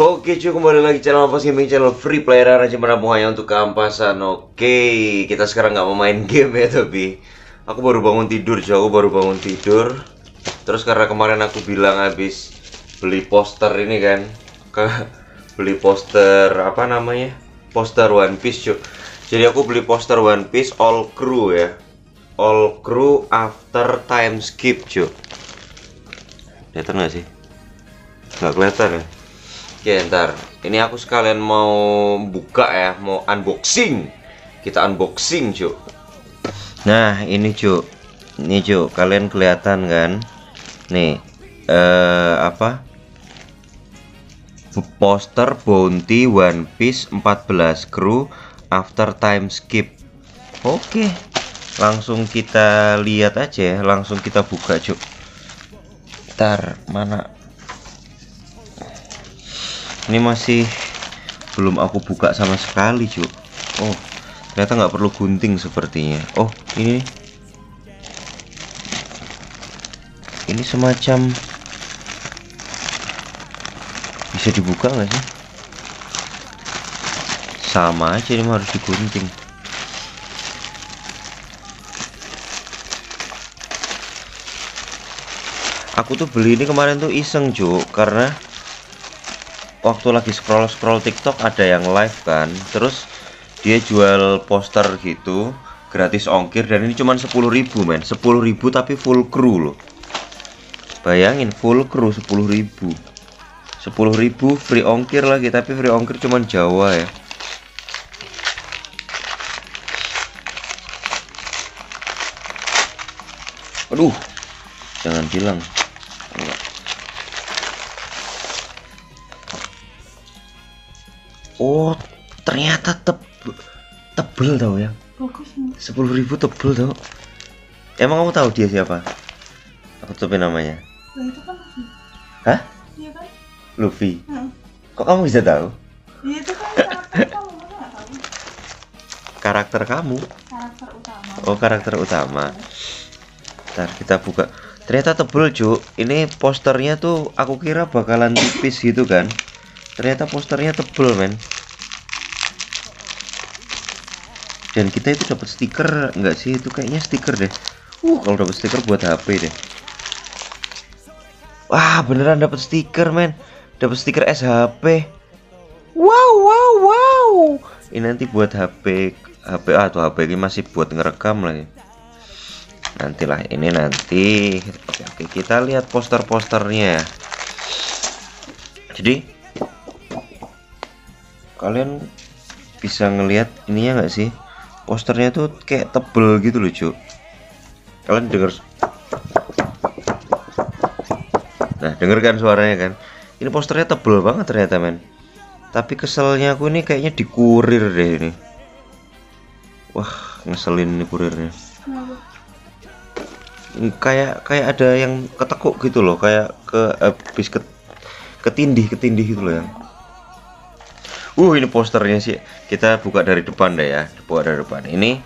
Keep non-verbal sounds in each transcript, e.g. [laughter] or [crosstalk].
Oke cuy kembali lagi channel Ampas Gaming channel free player Mana hanya untuk keampasan Oke kita sekarang gak mau main [laughs] game ya tapi Aku baru bangun tidur cuy aku baru bangun tidur Terus karena kemarin aku bilang habis beli poster ini kan ke [laughs] Beli poster apa namanya Poster One Piece cuy Jadi aku beli poster One Piece All Crew ya All Crew After Time Skip cuy Kelihatan gak sih? Gak kelihatan ya Oke ntar Ini aku sekalian mau buka ya Mau unboxing Kita unboxing cuk Nah ini cuk Ini cuk kalian kelihatan kan Nih eh Apa Poster Bounty One Piece 14 Crew After Time Skip Oke Langsung kita lihat aja ya Langsung kita buka cuk Ntar mana ini masih belum aku buka sama sekali cuk oh ternyata nggak perlu gunting sepertinya oh ini ini semacam bisa dibuka nggak sih sama aja ini harus digunting aku tuh beli ini kemarin tuh iseng cuk karena waktu lagi scroll scroll TikTok ada yang live kan terus dia jual poster gitu gratis ongkir dan ini cuma ribu men ribu tapi full crew loh bayangin full crew ribu, 10.000 ribu free ongkir lagi tapi free ongkir cuma Jawa ya aduh jangan bilang oh ternyata teb tebel tau ya sepuluh ribu tebel tau emang kamu tahu dia siapa aku tuh namanya itu kan hah iya kan? Luffy kok kamu bisa tahu iya itu kan karakter kamu oh karakter utama ntar kita buka ternyata tebel cuk. ini posternya tuh aku kira bakalan tipis gitu kan ternyata posternya tebel men dan kita itu dapat stiker enggak sih itu kayaknya stiker deh uh kalau dapat stiker buat HP deh wah beneran dapat stiker men dapat stiker SHP wow wow wow ini nanti buat HP HP ah, atau HP ini masih buat ngerekam lagi nantilah ini nanti oke, oke kita lihat poster-posternya jadi kalian bisa ngelihat ininya enggak sih posternya tuh kayak tebel gitu loh cuk kalian denger nah dengarkan suaranya kan ini posternya tebel banget ternyata men tapi keselnya aku ini kayaknya dikurir deh ini wah ngeselin nih kurirnya kayak kayak ada yang ketekuk gitu loh kayak ke habis eh, ke, ketindih ketindih gitu loh ya uh ini posternya sih kita buka dari depan deh ya buka dari depan ini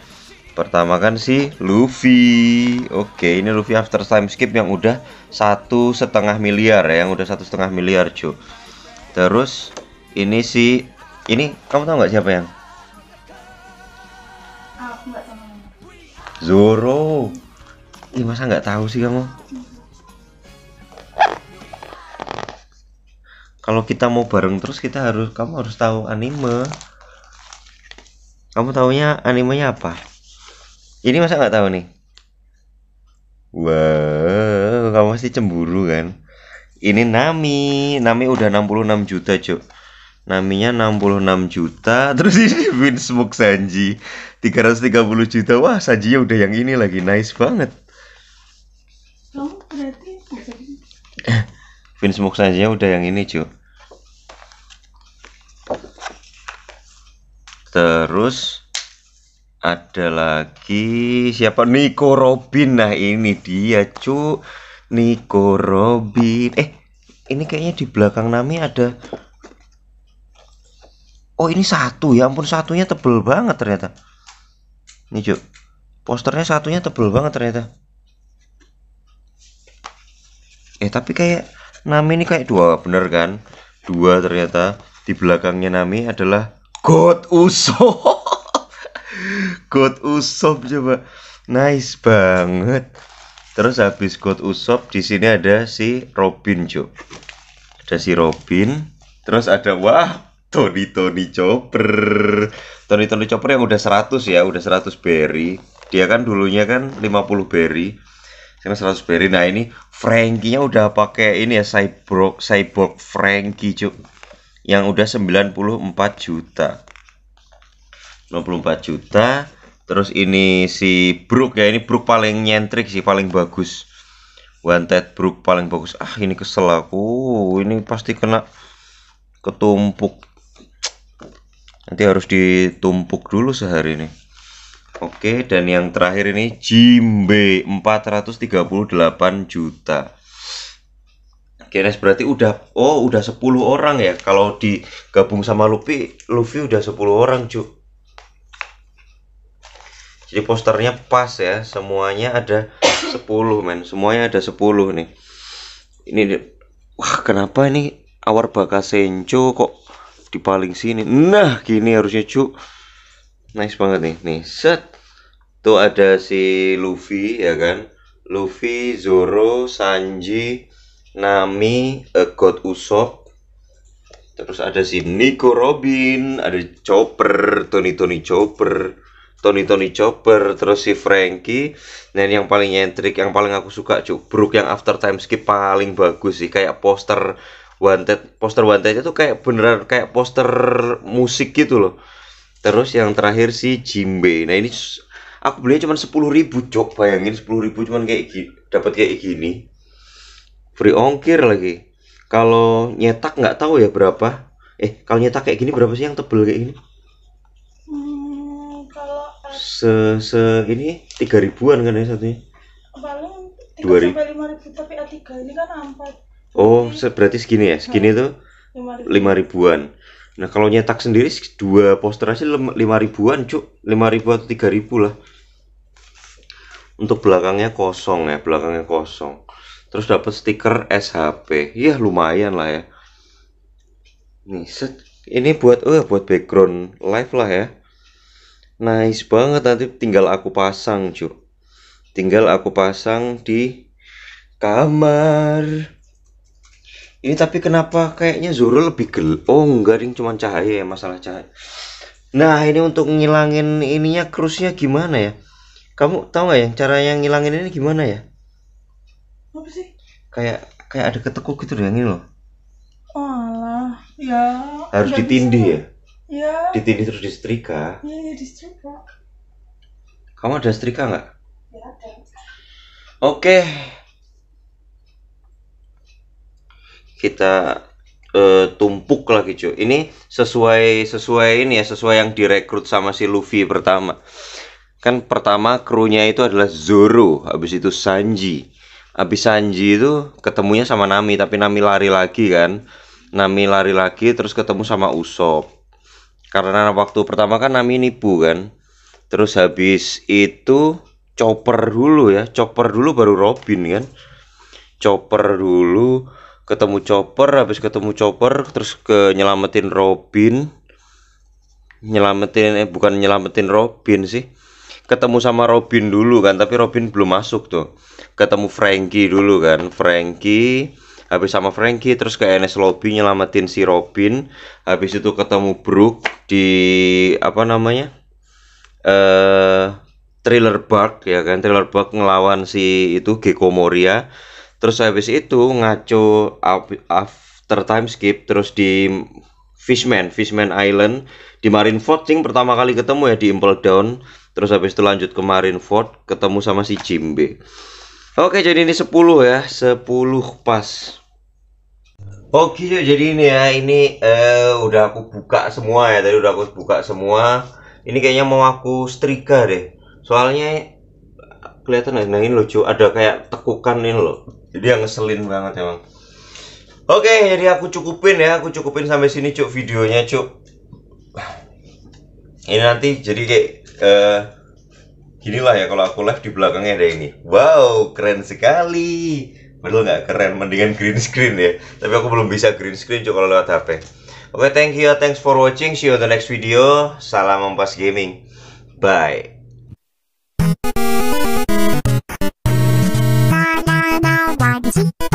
pertama kan si Luffy oke ini Luffy after time skip yang udah satu setengah miliar ya yang udah satu setengah miliar cu terus ini si ini kamu tau nggak siapa yang Zoro Ih masa nggak tahu sih kamu kalau kita mau bareng terus kita harus kamu harus tahu anime kamu tahunya animenya apa ini masa nggak tahu nih wow kamu pasti cemburu kan ini Nami Nami udah 66 juta cuk Naminya 66 juta [laughs] Terus ini Winsmoke Sanji 330 juta Wah Sanji udah yang ini lagi Nice banget oh, pin smoke saja udah yang ini cu, terus ada lagi siapa Niko Robin nah ini dia cu Niko Robin eh ini kayaknya di belakang Nami ada oh ini satu ya ampun satunya tebel banget ternyata ini cu posternya satunya tebel banget ternyata eh tapi kayak Nami ini kayak dua bener kan dua ternyata di belakangnya Nami adalah God Uso [laughs] God Usop coba nice banget terus habis God Usop di sini ada si Robin Jo ada si Robin terus ada wah Tony Tony Chopper Tony Tony Chopper yang udah 100 ya udah 100 berry dia kan dulunya kan 50 berry sama 100 berry. Nah, ini Frankie-nya udah pakai ini ya Cyborg Cyborg Frankie, cuk. Yang udah 94 juta. 94 juta. Terus ini si Brook ya, ini Brook paling nyentrik sih, paling bagus. Wanted Brook paling bagus. Ah, ini kesel aku. Uh, ini pasti kena ketumpuk. Nanti harus ditumpuk dulu sehari ini Oke, dan yang terakhir ini Jimbe 438 juta. Kines berarti udah oh udah 10 orang ya. Kalau digabung sama Luffy, Luffy udah 10 orang, cu. Jadi posternya pas ya, semuanya ada 10 men, semuanya ada 10 nih. Ini wah kenapa ini Awar Bakasenjo kok di paling sini? Nah, gini harusnya, cu nice banget nih nih set tuh ada si Luffy ya kan Luffy Zoro Sanji Nami uh, God Usopp terus ada si Nico Robin ada Chopper Tony Tony Chopper Tony Tony Chopper terus si Frankie dan yang paling nyentrik yang paling aku suka cuk Brook yang after time skip paling bagus sih kayak poster wanted poster wantednya tuh kayak beneran kayak poster musik gitu loh terus yang terakhir si Jimbe nah ini aku belinya cuma sepuluh ribu cok bayangin sepuluh ribu cuma kayak gini dapat kayak gini free ongkir lagi kalau nyetak nggak tahu ya berapa eh kalau nyetak kayak gini berapa sih yang tebel kayak gini hmm, se se ini tiga ribuan kan ya satunya paling tiga sampai lima ribu tapi a tiga ini kan empat oh berarti segini ya segini tuh lima ribuan Nah kalau nyetak sendiri dua poster aja lima ribuan cuk, lima ribu atau tiga ribu lah. Untuk belakangnya kosong ya, belakangnya kosong. Terus dapat stiker SHP, iya lumayan lah ya. Nih set, ini buat oh buat background live lah ya. Nice banget nanti tinggal aku pasang cuk. Tinggal aku pasang di kamar. Ini iya, tapi kenapa kayaknya Zoro lebih gel? Oh enggak ding cuman cahaya ya masalah cahaya. Nah ini untuk ngilangin ininya krusnya gimana ya? Kamu tahu nggak yang cara yang ngilangin ini gimana ya? Apa sih? Kayak kayak ada ketekuk gitu yang ini loh. Oh alah, ya. Harus ditindih ya? Ya. Ditindih terus distrika. Iya, ya, disetrika. Kamu ada setrika nggak? Ya ada. Oke. Okay. kita uh, tumpuk lagi cuy ini sesuai sesuai ini ya sesuai yang direkrut sama si Luffy pertama kan pertama krunya itu adalah Zoro habis itu Sanji habis Sanji itu ketemunya sama Nami tapi Nami lari lagi kan Nami lari lagi terus ketemu sama Usop karena waktu pertama kan Nami nipu kan terus habis itu Chopper dulu ya Chopper dulu baru Robin kan Chopper dulu ketemu Chopper habis ketemu Chopper terus ke nyelamatin Robin nyelamatin eh bukan nyelamatin Robin sih ketemu sama Robin dulu kan tapi Robin belum masuk tuh ketemu Frankie dulu kan Frankie habis sama Frankie terus ke NS Lobby nyelamatin si Robin habis itu ketemu Brook di apa namanya eh uh, Thriller Bug ya kan trailer park ngelawan si itu Gecko Moria terus habis itu ngaco after time skip terus di Fishman Fishman Island di Marineford sing pertama kali ketemu ya di Impel Down terus habis itu lanjut ke marine Marineford ketemu sama si Jimbe Oke jadi ini 10 ya 10 pas Oke jadi ini ya ini uh, udah aku buka semua ya tadi udah aku buka semua ini kayaknya mau aku striker deh soalnya kelihatan nah ini lucu ada kayak tekukan ini loh jadi yang ngeselin banget emang oke jadi aku cukupin ya aku cukupin sampai sini cuk videonya cuk ini nanti jadi kayak uh, eh, gini lah ya kalau aku live di belakangnya ada ini wow keren sekali padahal nggak keren mendingan green screen ya tapi aku belum bisa green screen cuk kalau lewat HP oke okay, thank you ya. thanks for watching see you on the next video salam Ampas Gaming bye Johnson?